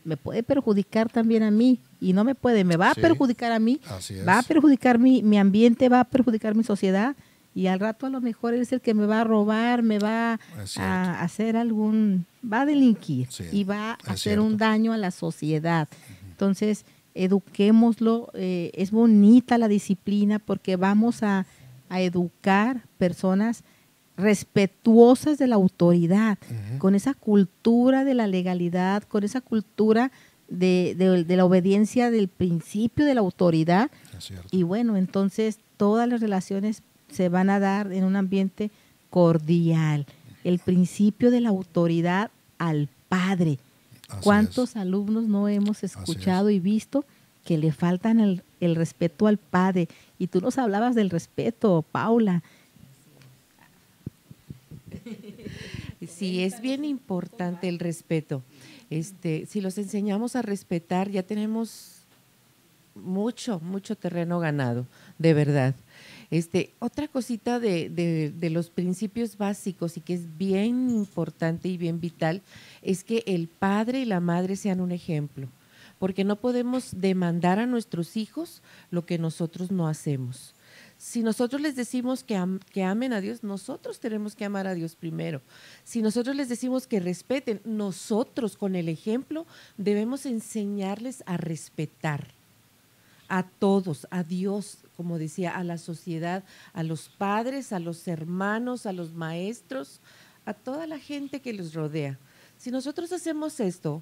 me puede perjudicar también a mí y no me puede, me va a perjudicar a mí, va a perjudicar mi, ambiente, va a perjudicar mi sociedad y al rato a lo mejor es el que me va a robar, me va a hacer algún, va a delinquir y va a hacer un daño a la sociedad. Entonces, eduquémoslo, eh, es bonita la disciplina porque vamos a, a educar personas respetuosas de la autoridad, con esa cultura de la legalidad, con esa cultura de, la obediencia del principio de la autoridad. Y bueno, entonces todas las relaciones se van a dar en un ambiente cordial. El principio de la autoridad al Padre. ¿Cuántos alumnos no hemos escuchado y visto que le faltan el, el respeto al Padre? Y tú nos hablabas del respeto, Paula. Sí, es bien importante el respeto. Este, si los enseñamos a respetar, ya tenemos mucho, mucho terreno ganado, de verdad. Este, otra cosita de, de, de, los principios básicos y que es bien importante y bien vital es que el padre y la madre sean un ejemplo, porque no podemos demandar a nuestros hijos lo que nosotros no hacemos. Si nosotros les decimos que, amen a Dios, nosotros tenemos que amar a Dios primero. Si nosotros les decimos que respeten, nosotros con el ejemplo debemos enseñarles a respetar a todos, a Dios, como decía, a la sociedad, a los padres, a los hermanos, a los maestros, a toda la gente que los rodea. Si nosotros hacemos esto,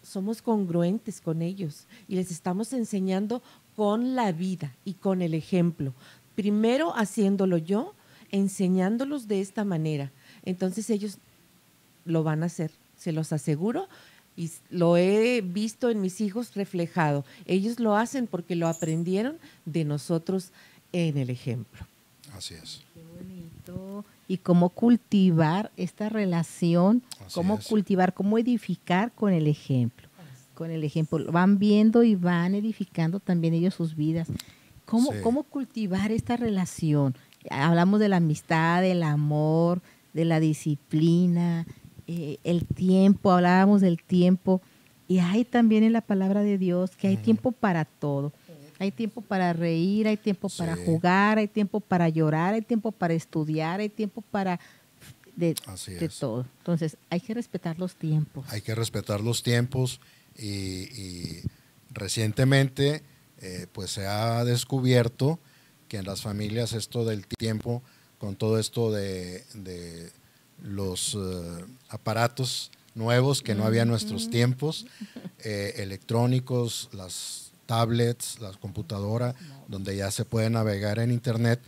somos congruentes con ellos y les estamos enseñando con la vida y con el ejemplo primero haciéndolo yo, enseñándolos de esta manera. Entonces ellos lo van a hacer, se los aseguro, y lo he visto en mis hijos reflejado. Ellos lo hacen porque lo aprendieron de nosotros en el ejemplo. Así es. Qué bonito. Y cómo cultivar esta relación, cómo cultivar, cómo edificar con el ejemplo. Con el ejemplo. Van viendo y van edificando también ellos sus vidas. ¿Cómo, cultivar esta relación? Hablamos de la amistad, del amor, de la disciplina, eh, el tiempo, hablábamos del tiempo. Y hay también en la palabra de Dios que hay tiempo para todo. Hay tiempo para reír, hay tiempo para jugar, hay tiempo para llorar, hay tiempo para estudiar, hay tiempo para de, todo. Entonces, hay que respetar los tiempos. Hay que respetar los tiempos y, y recientemente eh, pues se ha descubierto que en las familias esto del tiempo, con todo esto de, los eh, aparatos nuevos que no había en nuestros tiempos, (laughs) eh, electrónicos, las tablets, las computadoras, donde ya se puede navegar en Internet,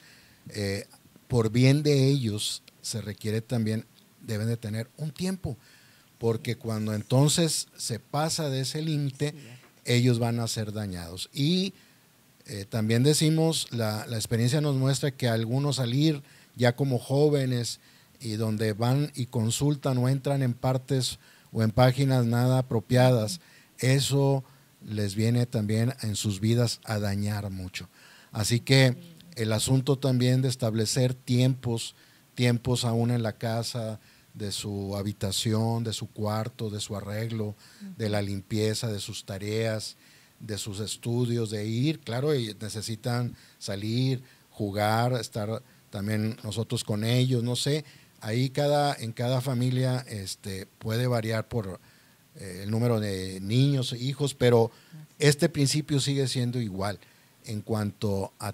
por bien de ellos se requiere también, deben de tener un tiempo, porque cuando entonces se pasa de ese límite, ellos van a ser dañados. Y eh, también decimos, la, la, experiencia nos muestra que algunos salir ya como jóvenes y donde van y consultan o entran en partes o en páginas nada apropiadas, eso les viene también en sus vidas a dañar mucho. Así que el asunto también de establecer tiempos, tiempos aún en la casa, de su habitación, de su cuarto, de su arreglo, de la limpieza, de sus tareas, de sus estudios, de ir, claro, necesitan salir, jugar, estar también nosotros con ellos, no sé, ahí cada, en cada familia este, puede variar por eh, el número de niños, hijos, pero este principio sigue siendo igual en cuanto a,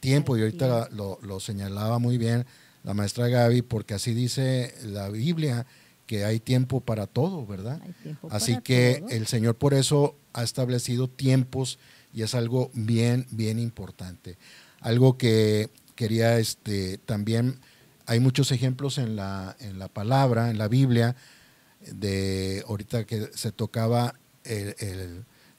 tiempo, y ahorita lo, lo señalaba muy bien la maestra Gaby, porque así dice la Biblia, que hay tiempo para todo, ¿verdad? Así que el Señor por eso ha establecido tiempos y es algo bien, bien importante. Algo que quería este, también, hay muchos ejemplos en la, en la palabra, en la Biblia, de ahorita que se tocaba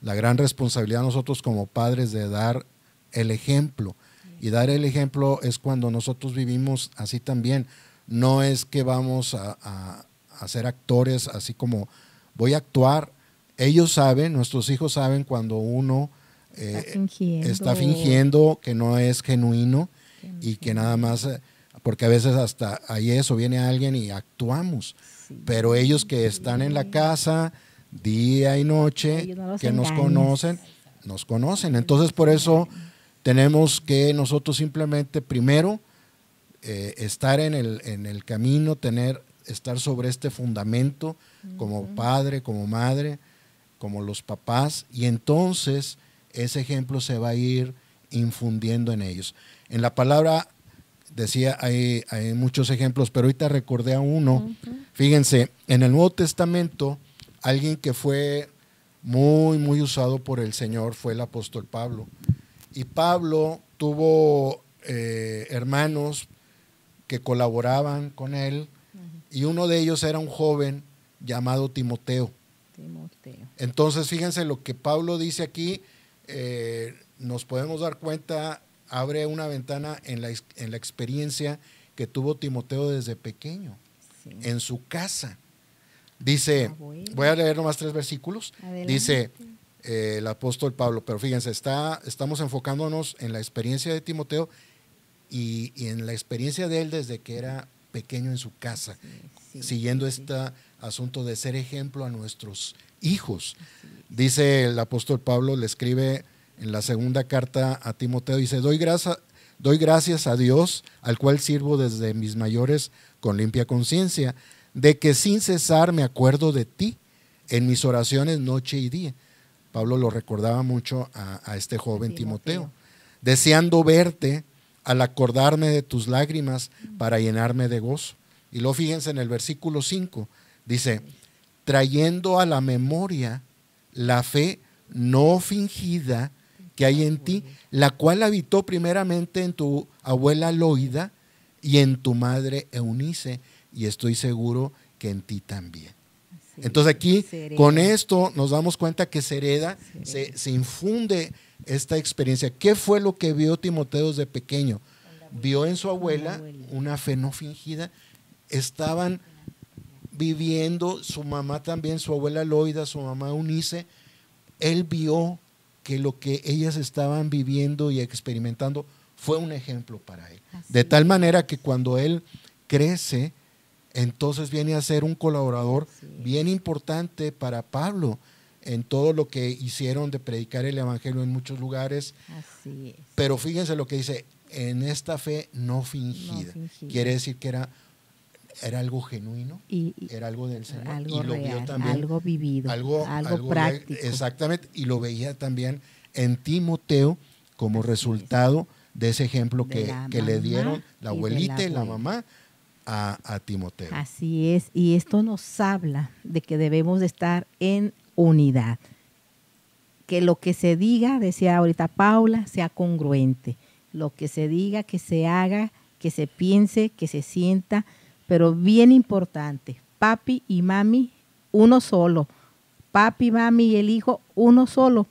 la gran responsabilidad de nosotros como padres de dar el ejemplo. Y dar el ejemplo es cuando nosotros vivimos así también. No es que vamos a, ser actores así como voy a actuar. Ellos saben, nuestros hijos saben cuando uno está, eh, fingiendo. que no es genuino y que nada más, eh, porque a veces hasta ahí eso viene alguien y actuamos. Pero ellos que están en la casa día y noche, que nos conocen, nos conocen. Entonces por eso tenemos que nosotros simplemente primero eh, estar en el, en el, camino, tener, estar sobre este fundamento como padre, como madre, como los papás, y entonces ese ejemplo se va a ir infundiendo en ellos. En la palabra decía, hay, muchos ejemplos, pero ahorita recordé a uno. Fíjense, en el Nuevo Testamento, alguien que fue muy, muy usado por el Señor fue el apóstol Pablo. Y Pablo tuvo eh, hermanos que colaboraban con él y uno de ellos era un joven llamado Timoteo. Timoteo. Entonces, fíjense lo que Pablo dice aquí, eh, nos podemos dar cuenta, abre una ventana en la, en la experiencia que tuvo Timoteo desde pequeño, en su casa. Dice, voy a leer nomás tres versículos. Dice, eh, el apóstol Pablo. Pero fíjense, está, estamos enfocándonos en la experiencia de Timoteo y, en la experiencia de él desde que era pequeño en su casa, siguiendo este asunto de ser ejemplo a nuestros hijos. Dice el apóstol Pablo, le escribe en la segunda carta a Timoteo, dice, doy, doy gracias a Dios, al cual sirvo desde mis mayores con limpia conciencia, de que sin cesar me acuerdo de ti en mis oraciones noche y día Pablo lo recordaba mucho a, este joven Timoteo. Timoteo. Deseando verte al acordarme de tus lágrimas para llenarme de gozo. Y luego fíjense en el versículo 5, dice, trayendo a la memoria la fe no fingida que hay en ti, la cual habitó primeramente en tu abuela Loida y en tu madre Eunice, y estoy seguro que en ti también. Entonces aquí, con esto nos damos cuenta que se hereda, se, infunde esta experiencia. ¿Qué fue lo que vio Timoteo desde pequeño? Vio en su abuela, una fe no fingida. Estaban viviendo, su mamá también, su abuela Loida, su mamá Unice. Él vio que lo que ellas estaban viviendo y experimentando fue un ejemplo para él. De tal manera que cuando él crece, entonces viene a ser un colaborador bien importante para Pablo en todo lo que hicieron de predicar el Evangelio en muchos lugares. Pero fíjense lo que dice, en esta fe no fingida. Quiere decir que era, era algo genuino, era algo del Señor. Algo algo vivido, algo, práctico. exactamente, y lo veía también en Timoteo como resultado de ese ejemplo que, le dieron la abuelita y la mamá a, Timoteo. Así es, y esto nos habla de que debemos de estar en unidad. Que lo que se diga, decía ahorita Paula, sea congruente. Lo que se diga, que se haga, que se piense, que se sienta, pero bien importante, papi y mami, uno solo. Papi, mami y el hijo, uno solo.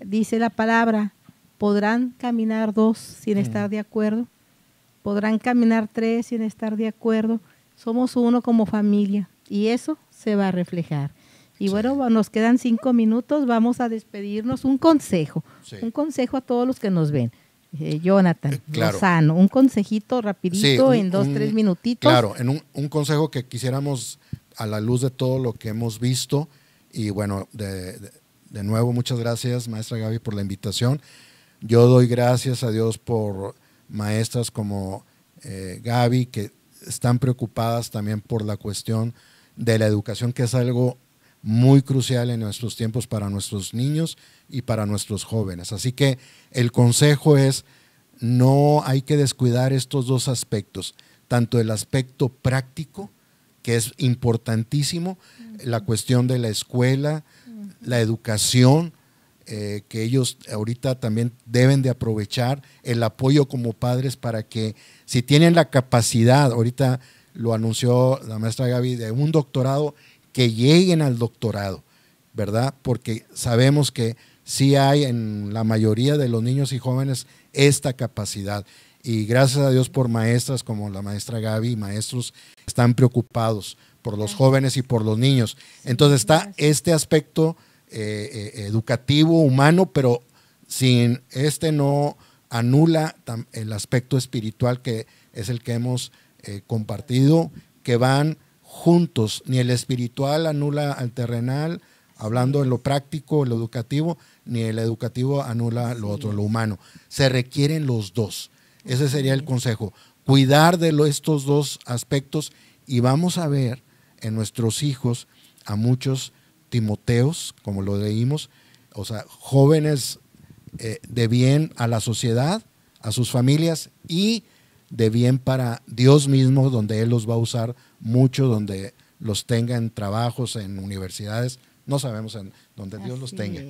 Dice la palabra, ¿podrán caminar dos sin mm. estar de acuerdo? podrán caminar tres sin estar de acuerdo. Somos uno como familia y eso se va a reflejar. Y bueno, nos quedan cinco minutos, vamos a despedirnos. Un consejo, un consejo a todos los que nos ven. Eh, Jonathan, eh, un consejito rapidito en dos, tres minutitos. Claro, en un, consejo que quisiéramos a la luz de todo lo que hemos visto. Y bueno, de nuevo, muchas gracias, maestra Gaby, por la invitación. Yo doy gracias a Dios por maestras como eh, Gaby, que están preocupadas también por la cuestión de la educación, que es algo muy crucial en nuestros tiempos para nuestros niños y para nuestros jóvenes. Así que el consejo es, no hay que descuidar estos dos aspectos, tanto el aspecto práctico, que es importantísimo, la cuestión de la escuela, la educación, eh, que ellos ahorita también deben de aprovechar el apoyo como padres para que si tienen la capacidad, ahorita lo anunció la maestra Gaby, de un doctorado, que lleguen al doctorado, ¿verdad? Porque sabemos que sí hay en la mayoría de los niños y jóvenes esta capacidad. Y gracias a Dios por maestras como la maestra Gaby y maestros están preocupados por los jóvenes y por los niños. Entonces está este aspecto eh, educativo, humano, pero sin este no anula el aspecto espiritual que es el que hemos eh, compartido, que van juntos, ni el espiritual anula al terrenal, hablando de lo práctico, lo educativo, ni el educativo anula lo otro, lo humano. Se requieren los dos. Ese sería el consejo. Cuidar de estos dos aspectos y vamos a ver en nuestros hijos a muchos Timoteos, como lo leímos, o sea, jóvenes eh, de bien a la sociedad, a sus familias y de bien para Dios mismo, donde Él los va a usar mucho, donde los tenga en trabajos, en universidades, no sabemos en donde Dios los tenga.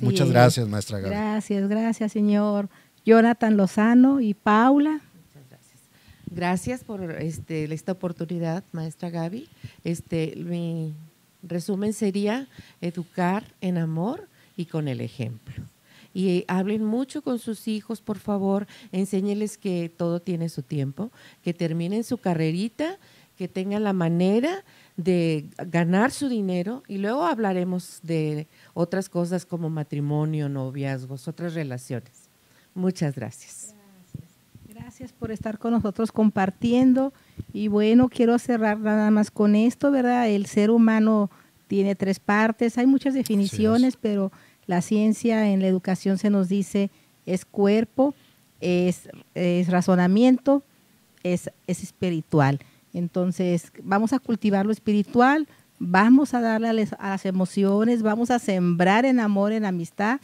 Muchas gracias, maestra Gaby. Gracias, gracias, señor Jonathan Lozano y Paula. Gracias por este, esta oportunidad, maestra Gaby. Este, mi resumen sería educar en amor y con el ejemplo. Y eh, hablen mucho con sus hijos, por favor, enséñeles que todo tiene su tiempo, que terminen su carrerita, que tengan la manera de ganar su dinero y luego hablaremos de otras cosas como matrimonio, noviazgos, otras relaciones. Muchas gracias. Gracias, gracias por estar con nosotros compartiendo. Y bueno, quiero cerrar nada más con esto, ¿verdad? El ser humano tiene tres partes, hay muchas definiciones, pero la ciencia en la educación se nos dice es cuerpo, es, razonamiento, es, es espiritual. Entonces, vamos a cultivar lo espiritual, vamos a darle a, las emociones, vamos a sembrar en amor, en amistad.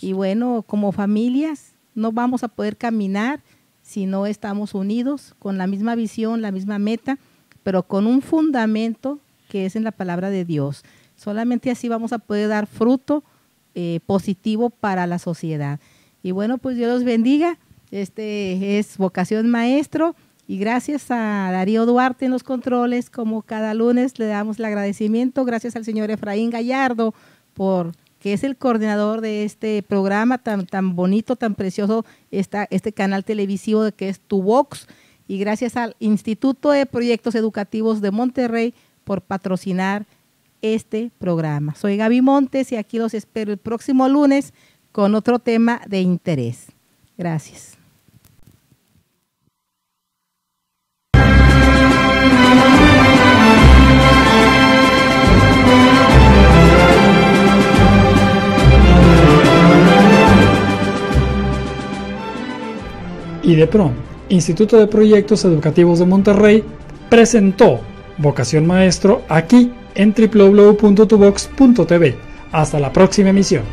Y bueno, como familias, no vamos a poder caminar si no estamos unidos con la misma visión, la misma meta, pero con un fundamento que es en la palabra de Dios. Solamente así vamos a poder dar fruto eh, positivo para la sociedad. Y bueno, pues Dios los bendiga. Este es Vocación Maestro y gracias a Darío Duarte en los controles, como cada lunes le damos el agradecimiento. Gracias al señor Efraín Gallardo por que es el coordinador de este programa tan, tan bonito, tan precioso, esta, este canal televisivo que es Tu Vox. Y gracias al Instituto de Proyectos Educativos de Monterrey por patrocinar este programa. Soy Gaby Montes y aquí los espero el próximo lunes con otro tema de interés. Gracias. Y de IDEPROM, Instituto de Proyectos Educativos de Monterrey, presentó Vocación Maestro aquí en www.tubox.tv. Hasta la próxima emisión.